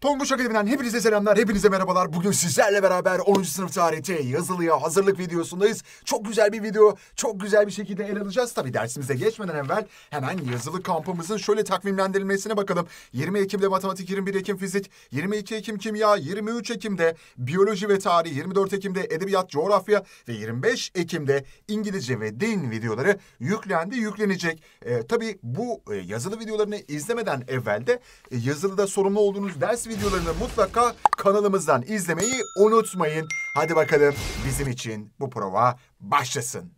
Tonguç Akademi'den hepinize selamlar, hepinize merhabalar. Bugün sizlerle beraber 10. sınıf tarihte yazılıya hazırlık videosundayız. Çok güzel bir video, çok güzel bir şekilde ele alacağız. Tabii dersimize geçmeden evvel hemen yazılı kampımızın şöyle takvimlendirilmesine bakalım. 20 Ekim'de matematik, 21 Ekim fizik, 22 Ekim kimya, 23 Ekim'de biyoloji ve tarih, 24 Ekim'de edebiyat, coğrafya ve 25 Ekim'de İngilizce ve din videoları yüklendi, yüklenecek. Ee, tabii bu e, yazılı videolarını izlemeden evvel de e, yazılıda sorumlu olduğunuz ders videolarını mutlaka kanalımızdan izlemeyi unutmayın. Hadi bakalım bizim için bu prova başlasın.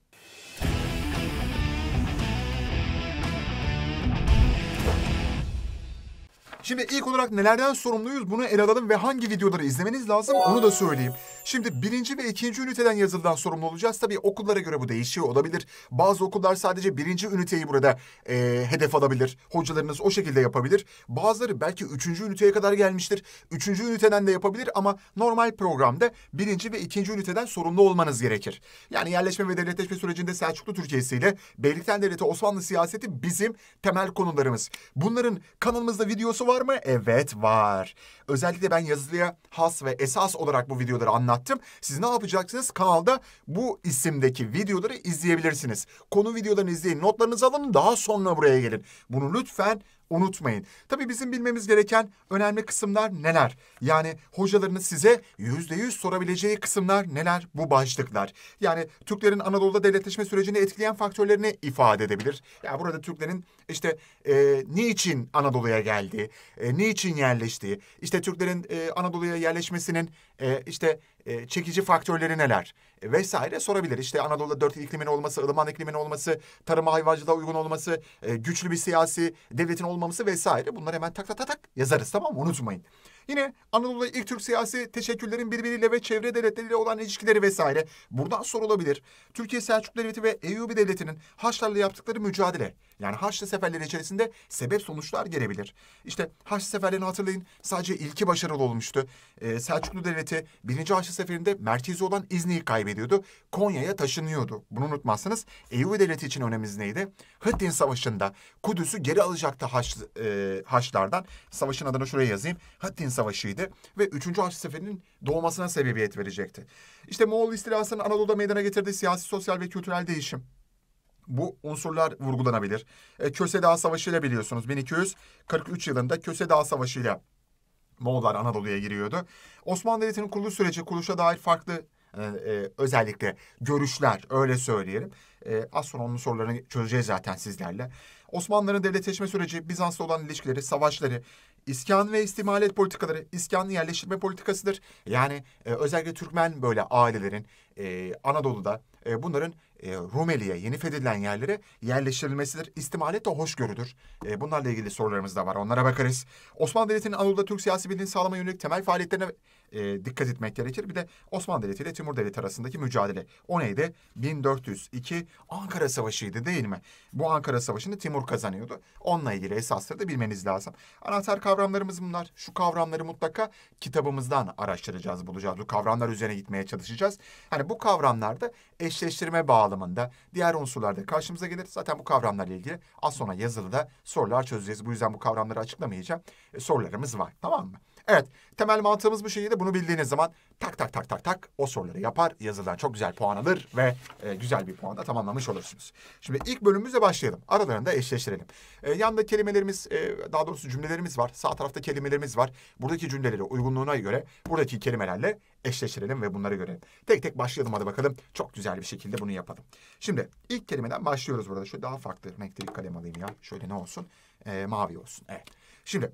Şimdi ilk olarak nelerden sorumluyuz bunu ele alalım ve hangi videoları izlemeniz lazım onu da söyleyeyim. Şimdi birinci ve ikinci üniteden yazıldan sorumlu olacağız. Tabii okullara göre bu değişiyor olabilir. Bazı okullar sadece birinci üniteyi burada e, hedef alabilir. Hocalarınız o şekilde yapabilir. Bazıları belki üçüncü üniteye kadar gelmiştir. Üçüncü üniteden de yapabilir ama normal programda birinci ve ikinci üniteden sorumlu olmanız gerekir. Yani yerleşme ve devletleşme sürecinde Selçuklu Türkiye'si ile Beylikten Devleti Osmanlı siyaseti bizim temel konularımız. Bunların kanalımızda videosu var mı? Evet var. Özellikle ben yazılıya has ve esas olarak bu videoları anlattım anlattım. Siz ne yapacaksınız? Kanalda bu isimdeki videoları izleyebilirsiniz. Konu videolarını izleyin, notlarınızı alın, daha sonra buraya gelin. Bunu lütfen unutmayın. Tabii bizim bilmemiz gereken önemli kısımlar neler? Yani hocalarının size yüzde yüz sorabileceği kısımlar neler bu başlıklar? Yani Türklerin Anadolu'da devletleşme sürecini etkileyen faktörlerini ifade edebilir. Ya yani burada Türklerin işte e, niçin Anadolu'ya geldi, e, niçin yerleştiği, işte Türklerin e, Anadolu'ya yerleşmesinin e, işte e, çekici faktörleri neler? vesaire sorabilir. İşte Anadolu'da dört iklimin olması, ılıman iklimin olması, tarıma hayvancılığa uygun olması, e, güçlü bir siyasi devletin olmaması vesaire. Bunları hemen tak tak tak tak yazarız tamam mı? Unutmayın. Yine Anadolu'da ilk Türk siyasi teşekkürlerin birbiriyle ve çevre devletleriyle olan ilişkileri vesaire. Buradan sorulabilir. Türkiye Selçuklu Devleti ve Eyyubi Devleti'nin Haçlarla yaptıkları mücadele. Yani Haçlı seferleri içerisinde sebep sonuçlar gelebilir. İşte Haçlı seferlerini hatırlayın sadece ilki başarılı olmuştu. Ee, Selçuklu Devleti 1. Haçlı seferinde merkezi olan İznik'i kaybediyordu. Konya'ya taşınıyordu. Bunu unutmazsınız. Eyyubi Devleti için önemimiz neydi? Hıddin Savaşı'nda Kudüs'ü geri alacaktı Haçlı, e, Haçlardan. Savaşın adını şuraya yazayım. Hıddin Savaşı'ydı ve 3. Haçlı seferinin doğmasına sebebiyet verecekti. İşte Moğol istilasının Anadolu'da meydana getirdiği siyasi, sosyal ve kültürel değişim bu unsurlar vurgulanabilir. E, Köse Dağı Savaşı ile biliyorsunuz 1243 yılında Köse Dağı Savaşı ile Moğollar Anadolu'ya giriyordu. Osmanlı Devleti'nin kuruluş süreci kuruluşa dair farklı e, e, özellikle görüşler öyle söyleyelim. E, az sonra onun sorularını çözeceğiz zaten sizlerle. Osmanlıların devletleşme süreci, Bizans'la olan ilişkileri, savaşları, İskan ve istimalet politikaları İskanlı yerleştirme politikasıdır. Yani e, özellikle Türkmen böyle ailelerin e, Anadolu'da e, bunların e, Rumeli'ye yeni fethedilen yerlere yerleştirilmesidir. İstimalet de hoşgörüdür. E, bunlarla ilgili sorularımız da var. Onlara bakarız. Osmanlı Devleti'nin Anadolu'da Türk siyasi bildiğini sağlamaya yönelik temel faaliyetlerine e, dikkat etmek gerekir. Bir de Osmanlı Devleti ile Timur Devleti arasındaki mücadele. O neydi? 1402 Ankara Savaşı'ydı değil mi? Bu Ankara Savaşı'nı Timur kazanıyordu. Onunla ilgili esasları da bilmeniz lazım. Anahtar kavramlarımız bunlar. Şu kavramları mutlaka kitabımızdan araştıracağız, bulacağız. Bu kavramlar üzerine gitmeye çalışacağız. Hani bu kavramlarda eşleştirme bağlı bağlamında diğer da karşımıza gelir. Zaten bu kavramlarla ilgili az sonra yazılıda sorular çözeceğiz. Bu yüzden bu kavramları açıklamayacağım. E, sorularımız var tamam mı? Evet temel mantığımız bu şekilde bunu bildiğiniz zaman tak tak tak tak tak o soruları yapar. Yazıdan çok güzel puan alır ve e, güzel bir puanla tamamlamış olursunuz. Şimdi ilk bölümümüzle başlayalım. Aralarında eşleştirelim. E, yanda kelimelerimiz e, daha doğrusu cümlelerimiz var. Sağ tarafta kelimelerimiz var. Buradaki cümleleri uygunluğuna göre buradaki kelimelerle eşleştirelim ve bunları görelim. Tek tek başlayalım hadi bakalım. Çok güzel bir şekilde bunu yapalım. Şimdi ilk kelimeden başlıyoruz burada. Şöyle daha farklı renkli bir kalem alayım ya. Şöyle ne olsun? E, mavi olsun. Evet. Şimdi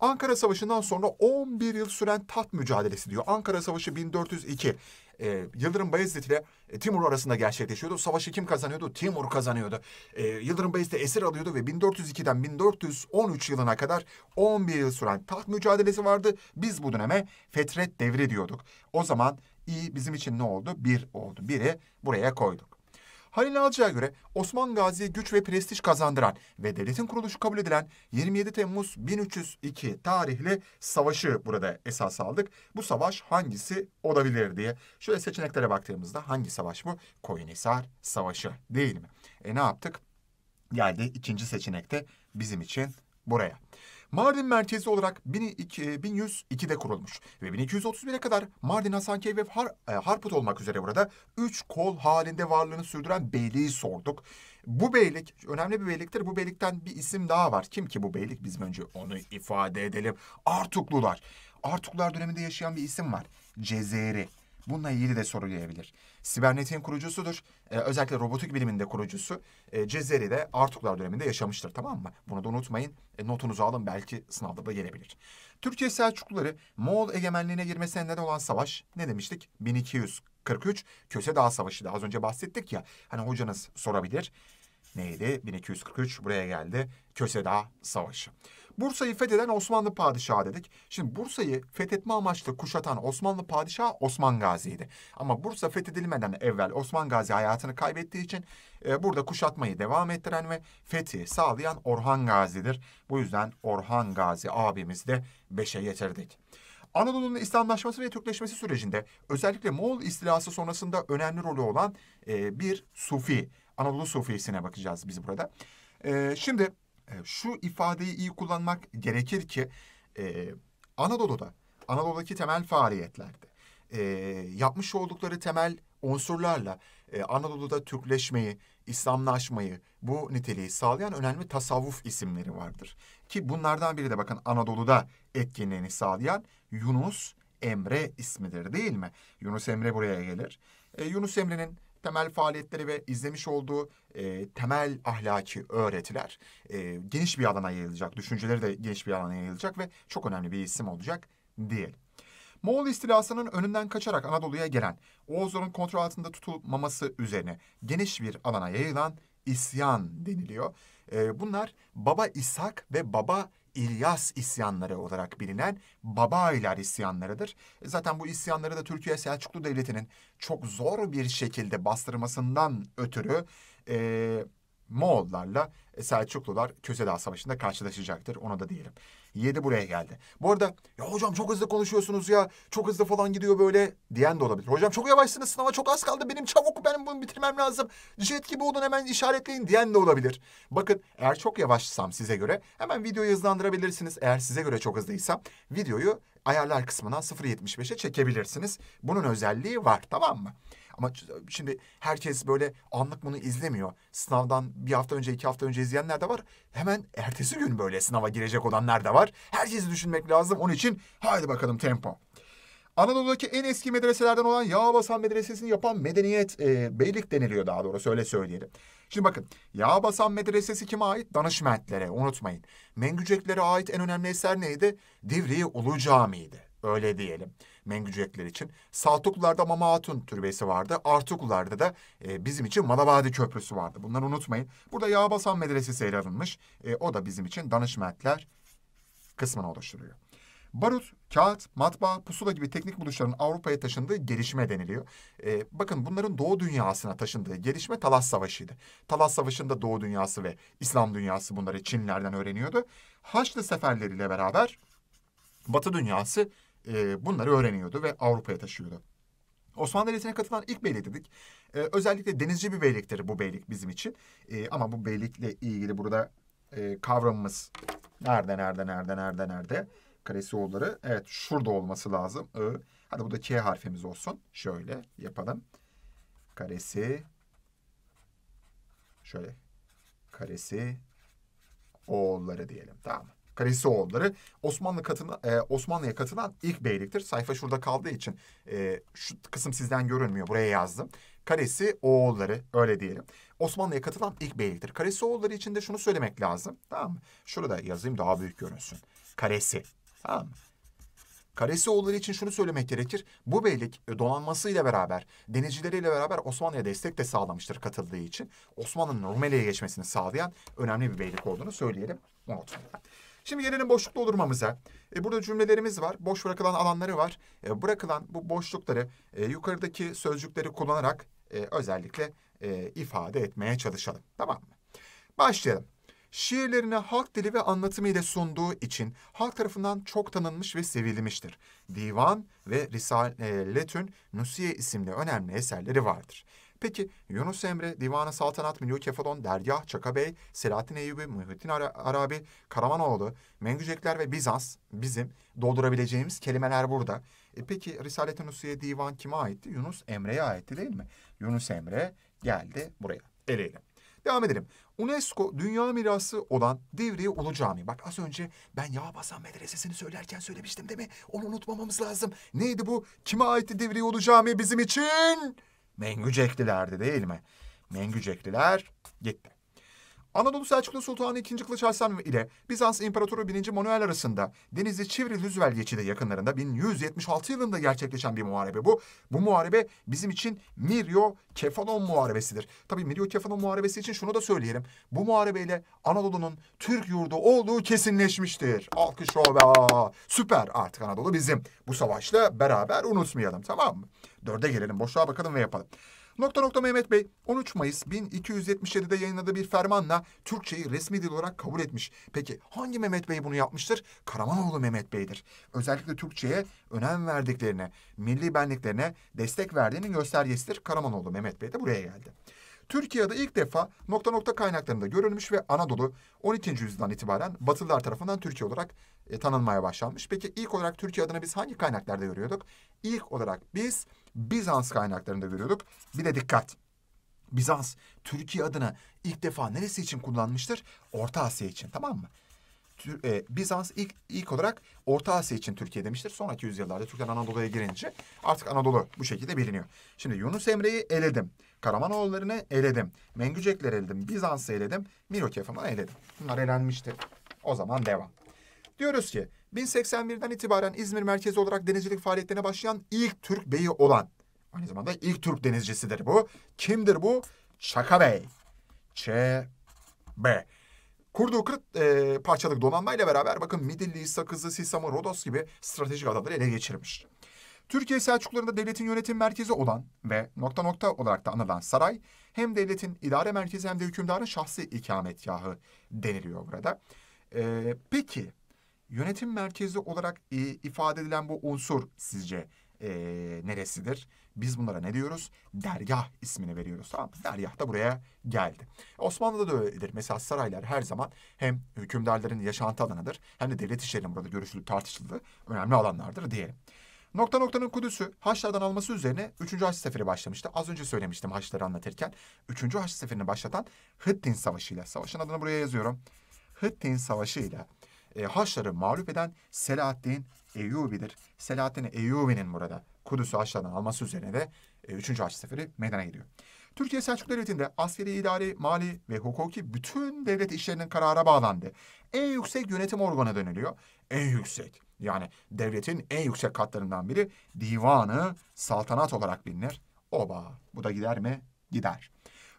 Ankara Savaşı'ndan sonra 11 yıl süren tat mücadelesi diyor. Ankara Savaşı 1402. E, Yıldırım Bayezid ile e, Timur arasında gerçekleşiyordu. Savaşı kim kazanıyordu? Timur kazanıyordu. E, Yıldırım Bayezid esir alıyordu ve 1402'den 1413 yılına kadar 11 yıl süren taht mücadelesi vardı. Biz bu döneme fetret devri diyorduk. O zaman iyi bizim için ne oldu? Bir oldu. Biri buraya koyduk. Halil Alcı'ya göre Osman Gazi'ye güç ve prestij kazandıran ve devletin kuruluşu kabul edilen 27 Temmuz 1302 tarihli savaşı burada esas aldık. Bu savaş hangisi olabilir diye. Şöyle seçeneklere baktığımızda hangi savaş bu? Koyunhisar Savaşı değil mi? E ne yaptık? Geldi ikinci seçenekte bizim için buraya. Mardin merkezi olarak 1102'de e, kurulmuş ve 1231'e kadar Mardin, Hasankeyf ve Har e, Harput olmak üzere burada üç kol halinde varlığını sürdüren beyliği sorduk. Bu beylik önemli bir beyliktir. Bu beylikten bir isim daha var. Kim ki bu beylik? Biz önce onu ifade edelim. Artuklular. Artuklular döneminde yaşayan bir isim var. Cezeri. Bununla ilgili de soru Sibernetin kurucusudur. Ee, özellikle robotik biliminde kurucusu. E, de Artuklar döneminde yaşamıştır tamam mı? Bunu da unutmayın. E, notunuzu alın belki sınavda da gelebilir. Türkiye Selçukluları Moğol egemenliğine girmesine neden olan savaş ne demiştik? 1243 Köse Dağ Savaşı da az önce bahsettik ya. Hani hocanız sorabilir. Neydi? 1243 buraya geldi. Köse Dağ Savaşı. Bursa'yı fetheden Osmanlı padişahı dedik. Şimdi Bursa'yı fethetme amaçlı kuşatan Osmanlı padişahı Osman Gazi'ydi. Ama Bursa fethedilmeden evvel Osman Gazi hayatını kaybettiği için e, burada kuşatmayı devam ettiren ve fethi sağlayan Orhan Gazi'dir. Bu yüzden Orhan Gazi abimiz de beşe getirdik. Anadolu'nun İslamlaşması ve Türkleşmesi sürecinde özellikle Moğol istilası sonrasında önemli rolü olan e, bir Sufi, Anadolu Sufisine bakacağız biz burada. E, şimdi e, şu ifadeyi iyi kullanmak gerekir ki e, Anadolu'da, Anadolu'daki temel faaliyetlerde e, yapmış oldukları temel unsurlarla e, Anadolu'da Türkleşmeyi, İslamlaşmayı bu niteliği sağlayan önemli tasavvuf isimleri vardır. Ki bunlardan biri de bakın Anadolu'da etkinliğini sağlayan Yunus Emre ismidir değil mi? Yunus Emre buraya gelir. E, Yunus Emre'nin temel faaliyetleri ve izlemiş olduğu e, temel ahlaki öğretiler e, geniş bir alana yayılacak. Düşünceleri de geniş bir alana yayılacak ve çok önemli bir isim olacak diyelim. Moğol istilasının önünden kaçarak Anadolu'ya gelen, Oğuzların kontrol altında tutulmaması üzerine geniş bir alana yayılan isyan deniliyor. E, bunlar Baba İshak ve Baba İlyas isyanları olarak bilinen Babaylar isyanlarıdır. Zaten bu isyanları da Türkiye Selçuklu Devleti'nin çok zor bir şekilde bastırmasından ötürü e, Moğollarla Selçuklular Köse Dağı Savaşı'nda karşılaşacaktır. Ona da diyelim. 7 buraya geldi. Bu arada ya hocam çok hızlı konuşuyorsunuz ya çok hızlı falan gidiyor böyle diyen de olabilir. Hocam çok yavaşsınız sınava çok az kaldı benim çabuk benim bunu bitirmem lazım. Jet gibi olun hemen işaretleyin diyen de olabilir. Bakın eğer çok yavaşsam size göre hemen videoyu hızlandırabilirsiniz. Eğer size göre çok hızlıysam videoyu ayarlar kısmına 0.75'e çekebilirsiniz. Bunun özelliği var tamam mı? Ama şimdi herkes böyle anlık bunu izlemiyor. Sınavdan bir hafta önce, iki hafta önce izleyenler de var. Hemen ertesi gün böyle sınava girecek olanlar da var. Herkesi düşünmek lazım. Onun için haydi bakalım tempo. Anadolu'daki en eski medreselerden olan Yağbasan Medresesi'ni yapan medeniyet e, beylik deniliyor daha doğrusu öyle söyleyelim. Şimdi bakın Yağbasan Medresesi kime ait? Danışmentlere unutmayın. Mengüceklere ait en önemli eser neydi? Divriği Ulu Camii'ydi öyle diyelim. Mengücekler için. Saltuklularda Mama Hatun türbesi vardı. Artuklularda da e, bizim için Malabadi Köprüsü vardı. Bunları unutmayın. Burada Yağbasan Medresesi ele alınmış. E, o da bizim için danışmentler kısmını oluşturuyor. Barut, kağıt, matbaa, pusula gibi teknik buluşların Avrupa'ya taşındığı gelişme deniliyor. Ee, bakın bunların Doğu dünyasına taşındığı gelişme Talas Savaşı'ydı. Talas Savaşı'nda Doğu dünyası ve İslam dünyası bunları Çinlerden öğreniyordu. Haçlı seferleriyle beraber Batı dünyası e, bunları öğreniyordu ve Avrupa'ya taşıyordu. Osmanlı Devleti'ne katılan ilk beylik dedik. E, özellikle denizci bir beyliktir bu beylik bizim için. E, ama bu beylikle ilgili burada e, kavramımız nerede, nerede, nerede, nerede, nerede? Kalesi oğulları. Evet şurada olması lazım. I. Hadi bu da K harfimiz olsun. Şöyle yapalım. Karesi. Şöyle. Karesi oğulları diyelim. Tamam mı? Karahistoğulları Osmanlı katına, e, Osmanlı'ya katılan ilk beyliktir. Sayfa şurada kaldığı için e, şu kısım sizden görünmüyor. Buraya yazdım. Karesi oğulları öyle diyelim. Osmanlı'ya katılan ilk beyliktir. Karesi oğulları için de şunu söylemek lazım. Tamam mı? Şurada yazayım daha büyük görünsün. Karesi. Tamam mı? Karesi oğulları için şunu söylemek gerekir. Bu beylik e, donanmasıyla beraber, denizcileriyle beraber Osmanlı'ya destek de sağlamıştır katıldığı için. Osmanlı'nın Rumeli'ye geçmesini sağlayan önemli bir beylik olduğunu söyleyelim. Unutmayın. Şimdi yerinin boşlukta olurmamıza. E, burada cümlelerimiz var. Boş bırakılan alanları var. E, bırakılan bu boşlukları e, yukarıdaki sözcükleri kullanarak e, özellikle e, ifade etmeye çalışalım. Tamam mı? Başlayalım. Şiirlerini halk dili ve anlatımı ile sunduğu için halk tarafından çok tanınmış ve sevilmiştir. Divan ve Risaletün e, Nusiye isimli önemli eserleri vardır. Peki Yunus Emre, Divanı Saltanat, Milli Kefalon, Dergah, Çakabey, Selahattin Eyyubi, Muhittin Ara Arabi, Karamanoğlu, Mengücekler ve Bizans bizim doldurabileceğimiz kelimeler burada. E peki Risalet-i Nusiye Divan kime aitti? Yunus Emre'ye aitti değil mi? Yunus Emre geldi buraya. Eleyelim. Devam edelim. UNESCO Dünya Mirası olan Divriği Ulu Cami. Bak az önce ben Yağbasan Medresesi'ni söylerken söylemiştim değil mi? Onu unutmamamız lazım. Neydi bu? Kime aitti Divriği Ulu Cami bizim için? Mengüceklilerdi değil mi? Mengücekliler gitti. Anadolu Selçuklu Sultanı II. Kılıç Arslan ile Bizans İmparatoru 1. Manuel arasında Denizli Çivri Lüzvel geçidi yakınlarında 1176 yılında gerçekleşen bir muharebe bu. Bu muharebe bizim için Miryo Kefalon muharebesidir. Tabii Miryo Kefalon muharebesi için şunu da söyleyelim. Bu muharebeyle Anadolu'nun Türk yurdu olduğu kesinleşmiştir. Alkış o oba. Süper artık Anadolu bizim. Bu savaşla beraber unutmayalım tamam mı? Dörde gelelim, boşluğa bakalım ve yapalım. Nokta nokta Mehmet Bey 13 Mayıs 1277'de yayınladığı bir fermanla Türkçeyi resmi dil olarak kabul etmiş. Peki hangi Mehmet Bey bunu yapmıştır? Karamanoğlu Mehmet Bey'dir. Özellikle Türkçeye önem verdiklerine, milli benliklerine destek verdiğinin göstergesidir. Karamanoğlu Mehmet Bey de buraya geldi. Türkiye'de ilk defa nokta nokta kaynaklarında görülmüş ve Anadolu 12. yüzyıldan itibaren Batılılar tarafından Türkiye olarak e, tanınmaya başlanmış. Peki ilk olarak Türkiye adına biz hangi kaynaklarda görüyorduk? İlk olarak biz Bizans kaynaklarında görüyorduk. Bir de dikkat. Bizans Türkiye adına ilk defa neresi için kullanmıştır? Orta Asya için tamam mı? e, Bizans ilk ilk olarak Orta Asya için Türkiye demiştir. Sonraki yüzyıllarda Türkler Anadolu'ya girince artık Anadolu bu şekilde biliniyor. Şimdi Yunus Emre'yi eledim. Karamanoğullarını eledim. Mengücekler eledim. Bizans'ı eledim. Mirokef'ımı eledim. Bunlar elenmişti. O zaman devam. Diyoruz ki 1081'den itibaren İzmir merkezi olarak denizcilik faaliyetlerine başlayan ilk Türk beyi olan aynı zamanda ilk Türk denizcisidir bu. Kimdir bu? Çaka Bey. Ç B. Kurduğu 40 e, parçalık donanmayla beraber bakın Midilli'yi, Sakızlı, Sisam'ı, Rodos gibi stratejik adaları ele geçirmiş. Türkiye Selçuklularında devletin yönetim merkezi olan ve nokta nokta olarak da anılan saray hem devletin idare merkezi hem de hükümdarın şahsi ikametgahı deniliyor burada. Ee, peki yönetim merkezi olarak e, ifade edilen bu unsur sizce e, neresidir? Biz bunlara ne diyoruz? Dergah ismini veriyoruz. Tamam Dergah da buraya geldi. Osmanlı'da da öyledir. Mesela saraylar her zaman hem hükümdarların yaşantı alanıdır hem de devlet işlerinin burada görüşülüp tartışıldığı önemli alanlardır diyelim. Nokta noktanın Kudüs'ü Haçlardan alması üzerine 3. Haçlı Seferi başlamıştı. Az önce söylemiştim Haçlıları anlatırken. 3. Haçlı Seferi'ni başlatan Hıttin Savaşı ile, savaşın adını buraya yazıyorum. Hıttin Savaşı ile e, Haçları mağlup eden Selahaddin Eyyubi'dir. Selahaddin Eyyubi'nin burada Kudüs'ü Haçlardan alması üzerine de 3. E, Haçlı Seferi meydana geliyor. Türkiye Selçuklu Devleti'nde askeri, idari, mali ve hukuki bütün devlet işlerinin karara bağlandı. En yüksek yönetim organı dönülüyor. En yüksek yani devletin en yüksek katlarından biri divanı saltanat olarak bilinir. Oba bu da gider mi? Gider.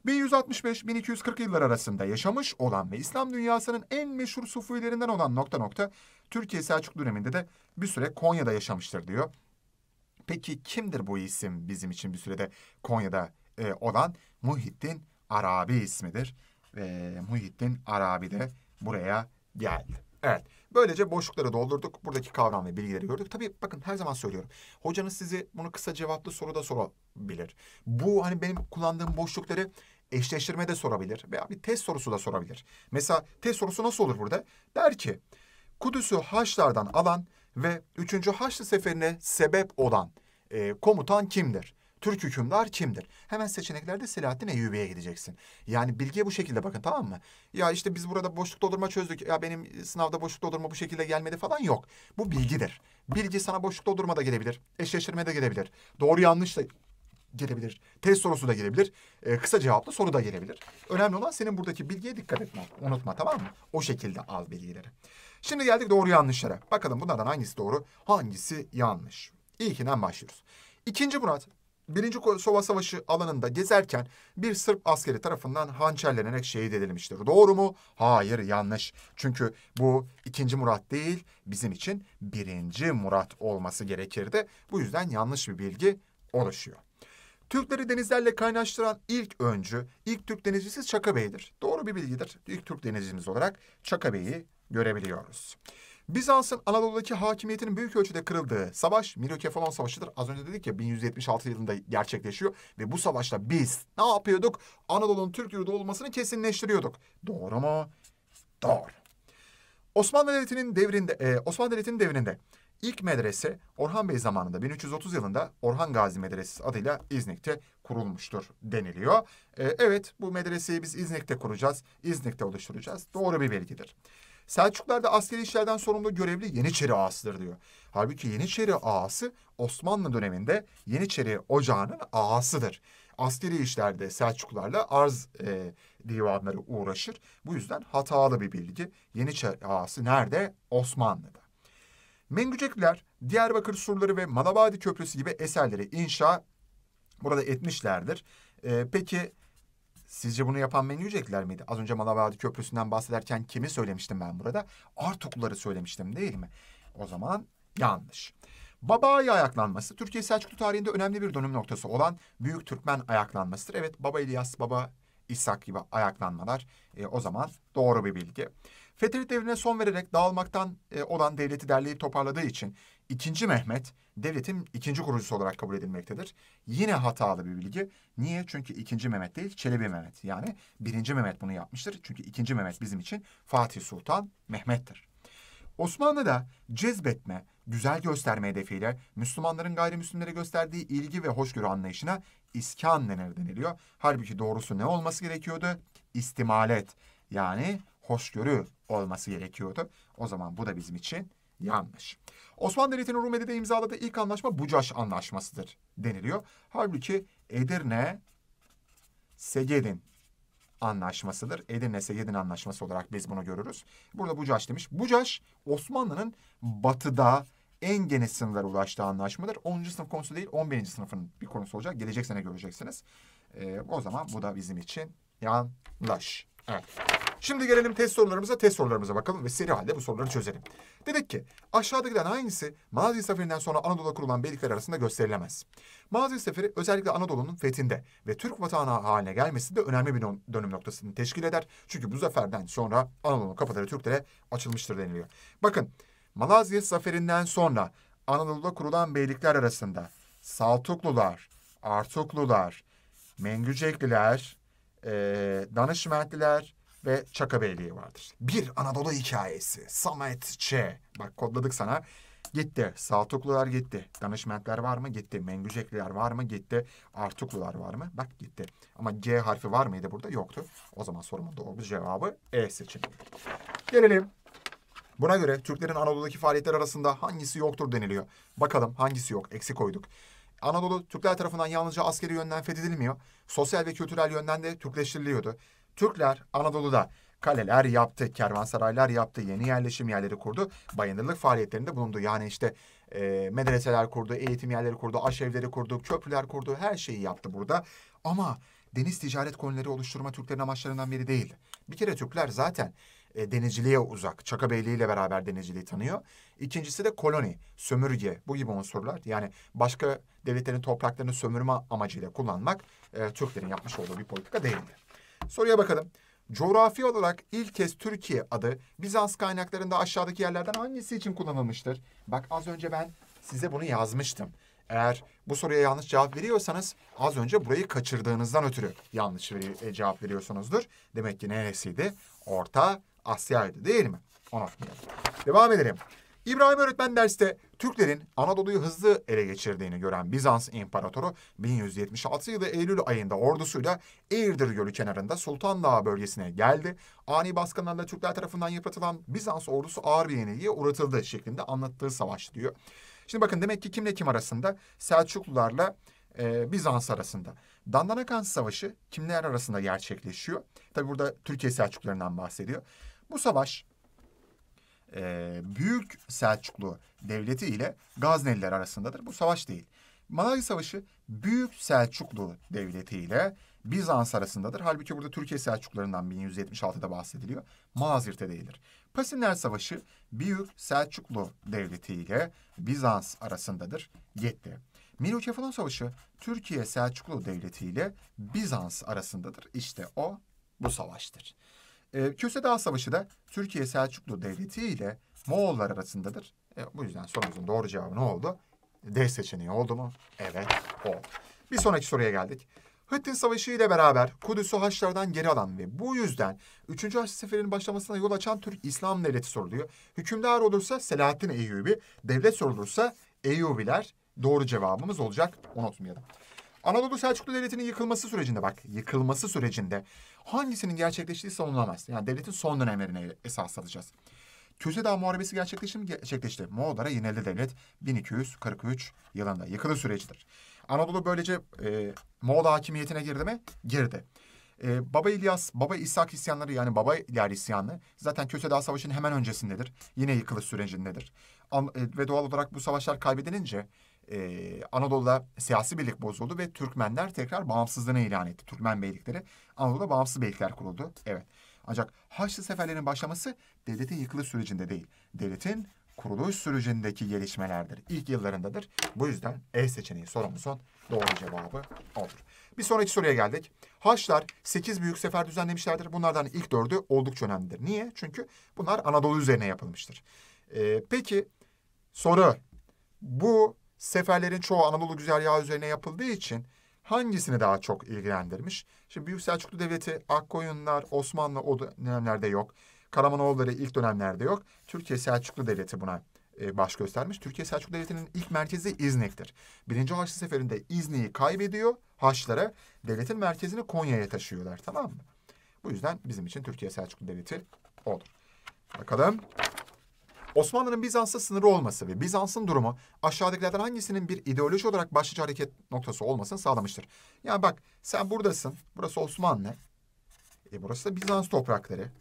1165-1240 yıllar arasında yaşamış olan ve İslam dünyasının en meşhur sufilerinden olan nokta nokta Türkiye Selçuklu döneminde de bir süre Konya'da yaşamıştır diyor. Peki kimdir bu isim bizim için bir sürede Konya'da e, olan Muhittin Arabi ismidir. Ve Muhittin Arabi de buraya geldi. Evet. Böylece boşlukları doldurduk. Buradaki kavram ve bilgileri gördük. Tabii bakın her zaman söylüyorum. Hocanız sizi bunu kısa cevaplı soruda sorabilir. Bu hani benim kullandığım boşlukları eşleştirmede sorabilir veya bir test sorusu da sorabilir. Mesela test sorusu nasıl olur burada? Der ki Kudüs'ü Haçlardan alan ve 3. Haçlı Seferi'ne sebep olan e, komutan kimdir? Türk hükümdar kimdir? Hemen seçeneklerde Selahattin Eyyubi'ye gideceksin. Yani bilgiye bu şekilde bakın tamam mı? Ya işte biz burada boşluk doldurma çözdük. Ya benim sınavda boşluk doldurma bu şekilde gelmedi falan yok. Bu bilgidir. Bilgi sana boşluk doldurma da gelebilir. Eşleştirme de gelebilir. Doğru yanlış da gelebilir. Test sorusu da gelebilir. E, kısa cevaplı soru da gelebilir. Önemli olan senin buradaki bilgiye dikkat etme, Unutma tamam mı? O şekilde al bilgileri. Şimdi geldik doğru yanlışlara. Bakalım bunlardan hangisi doğru, hangisi yanlış. İlkinden başlıyoruz. İkinci Murat Birinci Sova Savaşı alanında gezerken bir Sırp askeri tarafından hançerlenerek şehit edilmiştir. Doğru mu? Hayır yanlış. Çünkü bu ikinci Murat değil bizim için birinci Murat olması gerekirdi. Bu yüzden yanlış bir bilgi oluşuyor. Türkleri denizlerle kaynaştıran ilk öncü, ilk Türk denizcisi Çaka Bey'dir. Doğru bir bilgidir. İlk Türk denizcimiz olarak Çaka Bey'i görebiliyoruz. Bizans'ın Anadolu'daki hakimiyetinin büyük ölçüde kırıldığı savaş Mirokefalon Savaşı'dır. Az önce dedik ya 1176 yılında gerçekleşiyor ve bu savaşta biz ne yapıyorduk? Anadolu'nun Türk yurdu olmasını kesinleştiriyorduk. Doğru mu? Doğru. Osmanlı Devleti'nin devrinde, e, Osmanlı Devleti'nin devrinde ilk medrese Orhan Bey zamanında 1330 yılında Orhan Gazi Medresesi adıyla İznik'te kurulmuştur deniliyor. E, evet bu medreseyi biz İznik'te kuracağız, İznik'te oluşturacağız. Doğru bir bilgidir. Selçuklar da askeri işlerden sorumlu görevli Yeniçeri ağasıdır diyor. Halbuki Yeniçeri ağası Osmanlı döneminde Yeniçeri ocağının ağasıdır. Askeri işlerde Selçuklarla arz e, divanları uğraşır. Bu yüzden hatalı bir bilgi. Yeniçeri ağası nerede? Osmanlı'da. Mengücekler Diyarbakır surları ve Malabadi köprüsü gibi eserleri inşa burada etmişlerdir. E, peki Sizce bunu yapan menüyecekler miydi? Az önce Malabadi Köprüsü'nden bahsederken kimi söylemiştim ben burada? Artukluları söylemiştim değil mi? O zaman yanlış. Baba Babayi ayaklanması Türkiye Selçuklu tarihinde önemli bir dönüm noktası olan Büyük Türkmen ayaklanmasıdır. Evet Baba İlyas, Baba İshak gibi ayaklanmalar e, o zaman doğru bir bilgi. Fetret devrine son vererek dağılmaktan e, olan devleti derleyip toparladığı için İkinci Mehmet devletin ikinci kurucusu olarak kabul edilmektedir. Yine hatalı bir bilgi. Niye? Çünkü ikinci Mehmet değil Çelebi Mehmet. Yani birinci Mehmet bunu yapmıştır. Çünkü ikinci Mehmet bizim için Fatih Sultan Mehmet'tir. Osmanlı'da cezbetme, güzel gösterme hedefiyle Müslümanların gayrimüslimlere gösterdiği ilgi ve hoşgörü anlayışına iskan denir deniliyor. Halbuki doğrusu ne olması gerekiyordu? İstimalet yani hoşgörü olması gerekiyordu. O zaman bu da bizim için yanlış. Osmanlı Devleti'nin Rumeli'de imzaladığı ilk anlaşma Bucaş Anlaşması'dır deniliyor. Halbuki Edirne Segedin anlaşmasıdır. Edirne Segedin anlaşması olarak biz bunu görürüz. Burada Bucaş demiş. Bucaş Osmanlı'nın batıda en geniş sınırlara ulaştığı anlaşmadır. 10. sınıf konusu değil 11. sınıfın bir konusu olacak. Gelecek sene göreceksiniz. Ee, o zaman bu da bizim için yanlış. Evet. Şimdi gelelim test sorularımıza. Test sorularımıza bakalım ve seri halde bu soruları çözelim. Dedik ki aşağıdakilerden hangisi Mazi Seferi'nden sonra Anadolu'da kurulan beylikler arasında gösterilemez? Mazi Seferi özellikle Anadolu'nun fethinde ve Türk vatanı haline gelmesi de önemli bir dönüm noktasını teşkil eder. Çünkü bu zaferden sonra Anadolu'nun kapıları Türklere açılmıştır deniliyor. Bakın Malazya Zaferi'nden sonra Anadolu'da kurulan beylikler arasında Saltuklular, Artuklular, Mengücekliler, e, Danışmentliler, ve Çaka Beyliği vardır. Bir Anadolu hikayesi. Samet Ç. Bak kodladık sana. Gitti. Saltuklular gitti. Danışmentler var mı? Gitti. Mengücekliler var mı? Gitti. Artuklular var mı? Bak gitti. Ama G harfi var mıydı burada? Yoktu. O zaman sorumun doğru cevabı E seçeneği. Gelelim. Buna göre Türklerin Anadolu'daki faaliyetler arasında hangisi yoktur deniliyor. Bakalım hangisi yok? Eksi koyduk. Anadolu Türkler tarafından yalnızca askeri yönden fethedilmiyor. Sosyal ve kültürel yönden de Türkleştiriliyordu. Türkler Anadolu'da kaleler yaptı, kervansaraylar yaptı, yeni yerleşim yerleri kurdu. Bayındırlık faaliyetlerinde bulundu. Yani işte e, medreseler kurdu, eğitim yerleri kurdu, aşevleri kurdu, köprüler kurdu, her şeyi yaptı burada. Ama deniz ticaret konuları oluşturma Türklerin amaçlarından biri değil. Bir kere Türkler zaten e, denizciliğe uzak. Çaka Beyliği ile beraber denizciliği tanıyor. İkincisi de koloni, sömürge bu gibi unsurlar. Yani başka devletlerin topraklarını sömürme amacıyla kullanmak e, Türklerin yapmış olduğu bir politika değildir. Soruya bakalım. Coğrafi olarak ilk kez Türkiye adı Bizans kaynaklarında aşağıdaki yerlerden hangisi için kullanılmıştır? Bak az önce ben size bunu yazmıştım. Eğer bu soruya yanlış cevap veriyorsanız az önce burayı kaçırdığınızdan ötürü yanlış veri, e, cevap veriyorsunuzdur. Demek ki neresiydi? Orta Asya'ydı değil mi? Onu unutmayalım. Devam edelim. İbrahim öğretmen derste Türklerin Anadolu'yu hızlı ele geçirdiğini gören Bizans İmparatoru 1176 yılı Eylül ayında ordusuyla Eğirdir Gölü kenarında Sultan Dağı bölgesine geldi. Ani baskınlarla Türkler tarafından yıpratılan Bizans ordusu ağır bir yenilgiye uğratıldı şeklinde anlattığı savaş diyor. Şimdi bakın demek ki kimle kim arasında? Selçuklularla e, Bizans arasında. Dandanakan Savaşı kimler arasında gerçekleşiyor? Tabi burada Türkiye Selçuklarından bahsediyor. Bu savaş e, Büyük Selçuklu Devleti ile Gazneliler arasındadır. Bu savaş değil. Malatya Savaşı Büyük Selçuklu Devleti ile Bizans arasındadır. Halbuki burada Türkiye Selçuklularından 1176'da bahsediliyor. Mazirte değildir. Pasinler Savaşı Büyük Selçuklu Devleti ile Bizans arasındadır. Yetti. Miloçefalon Savaşı Türkiye Selçuklu Devleti ile Bizans arasındadır. İşte o bu savaştır. E, Köse Dağ Savaşı da Türkiye Selçuklu Devleti ile Moğollar arasındadır. E, bu yüzden sorumuzun doğru cevabı ne oldu? D seçeneği oldu mu? Evet oldu. Bir sonraki soruya geldik. Hıttin Savaşı ile beraber Kudüs'ü Haçlardan geri alan ve bu yüzden 3. Haçlı Seferi'nin başlamasına yol açan Türk İslam Devleti soruluyor. Hükümdar olursa Selahattin Eyyubi, devlet sorulursa Eyyubiler doğru cevabımız olacak. Unutmayalım. Anadolu Selçuklu Devleti'nin yıkılması sürecinde bak yıkılması sürecinde hangisinin gerçekleştiği savunulamaz. Yani devletin son dönemlerine esas alacağız. Köse Muharebesi gerçekleşti Gerçekleşti. Moğollara yenildi devlet 1243 yılında. Yıkılı sürecidir. Anadolu böylece e, Moğol hakimiyetine girdi mi? Girdi. E, Baba İlyas, Baba İshak Hristiyanları yani Baba İlyar Hristiyanlığı zaten Köse Dağı Savaşı'nın hemen öncesindedir. Yine yıkılı sürecindedir. An, e, ve doğal olarak bu savaşlar kaybedilince e, Anadolu'da siyasi birlik bozuldu ve Türkmenler tekrar bağımsızlığını ilan etti. Türkmen beylikleri Anadolu'da bağımsız beylikler kuruldu. Evet. Ancak Haçlı seferlerin başlaması devletin yıkılış sürecinde değil, devletin kuruluş sürecindeki gelişmelerdir. İlk yıllarındadır. Bu yüzden E seçeneği sorumuzun doğru cevabı olur. Bir sonraki soruya geldik. Haçlar 8 büyük sefer düzenlemişlerdir. Bunlardan ilk dördü oldukça önemlidir. Niye? Çünkü bunlar Anadolu üzerine yapılmıştır. Ee, peki soru bu Seferlerin çoğu Anadolu güzergahı üzerine yapıldığı için hangisini daha çok ilgilendirmiş? Şimdi Büyük Selçuklu Devleti, Akkoyunlar, Osmanlı o dönemlerde yok. Karamanoğulları ilk dönemlerde yok. Türkiye Selçuklu Devleti buna e, baş göstermiş. Türkiye Selçuklu Devleti'nin ilk merkezi İznik'tir. Birinci Haçlı Seferi'nde İznik'i kaybediyor Haçlara. Devletin merkezini Konya'ya taşıyorlar tamam mı? Bu yüzden bizim için Türkiye Selçuklu Devleti olur. Bakalım. Osmanlı'nın Bizans'a sınırı olması ve Bizans'ın durumu aşağıdakilerden hangisinin bir ideoloji olarak başlıca hareket noktası olmasını sağlamıştır? Yani bak sen buradasın. Burası Osmanlı. E burası da Bizans toprakları.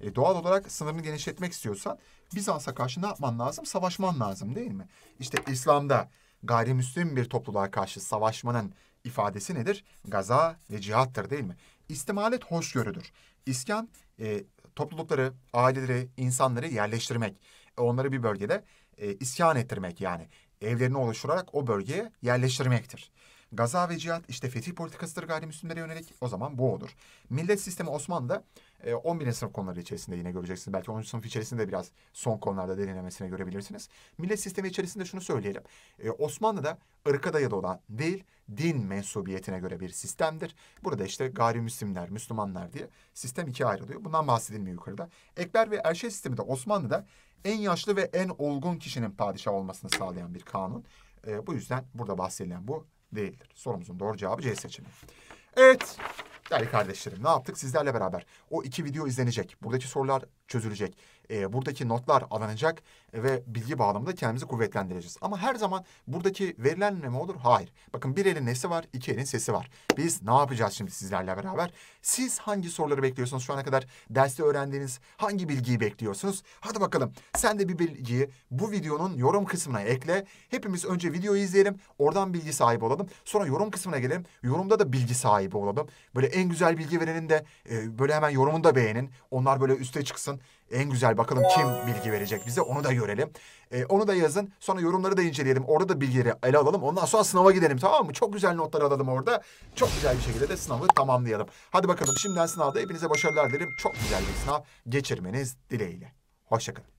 E doğal olarak sınırını genişletmek istiyorsan Bizans'a karşı ne yapman lazım? Savaşman lazım değil mi? İşte İslam'da gayrimüslim bir topluluğa karşı savaşmanın ifadesi nedir? Gaza ve cihattır değil mi? İstimalet hoşgörüdür. İskan e, toplulukları, aileleri, insanları yerleştirmek. E, onları bir bölgede e, isyan ettirmek yani. Evlerini oluşturarak o bölgeye yerleştirmektir. Gaza ve cihat işte fetih politikasıdır gayrimüslimlere yönelik. O zaman bu olur. Millet sistemi Osmanlı'da e, 11. sınıf konuları içerisinde yine göreceksiniz. Belki 10. sınıf içerisinde biraz son konularda derinlemesine görebilirsiniz. Millet sistemi içerisinde şunu söyleyelim. E, Osmanlı'da ırka dayalı olan değil, din mensubiyetine göre bir sistemdir. Burada işte gayrimüslimler, Müslümanlar diye sistem ikiye ayrılıyor. Bundan bahsedilmiyor yukarıda. Ekber ve Erşe sistemi de Osmanlı'da en yaşlı ve en olgun kişinin padişah olmasını sağlayan bir kanun. E, bu yüzden burada bahsedilen bu değildir. Sorumuzun doğru cevabı C seçeneği. Evet değerli kardeşlerim ne yaptık sizlerle beraber? O iki video izlenecek. Buradaki sorular çözülecek e, buradaki notlar alınacak ve bilgi bağlamında kendimizi kuvvetlendireceğiz. Ama her zaman buradaki verilen mi olur? Hayır. Bakın bir elin nesi var, iki elin sesi var. Biz ne yapacağız şimdi sizlerle beraber? Siz hangi soruları bekliyorsunuz şu ana kadar? Derste öğrendiğiniz hangi bilgiyi bekliyorsunuz? Hadi bakalım sen de bir bilgiyi bu videonun yorum kısmına ekle. Hepimiz önce videoyu izleyelim. Oradan bilgi sahibi olalım. Sonra yorum kısmına gelelim. Yorumda da bilgi sahibi olalım. Böyle en güzel bilgi verenin de e, böyle hemen yorumunu da beğenin. Onlar böyle üste çıksın. En güzel bakalım kim bilgi verecek bize onu da görelim. Ee, onu da yazın sonra yorumları da inceleyelim. Orada da bilgileri ele alalım. Ondan sonra sınava gidelim tamam mı? Çok güzel notlar alalım orada. Çok güzel bir şekilde de sınavı tamamlayalım. Hadi bakalım şimdiden sınavda hepinize başarılar dilerim. Çok güzel bir sınav geçirmeniz dileğiyle. Hoşçakalın.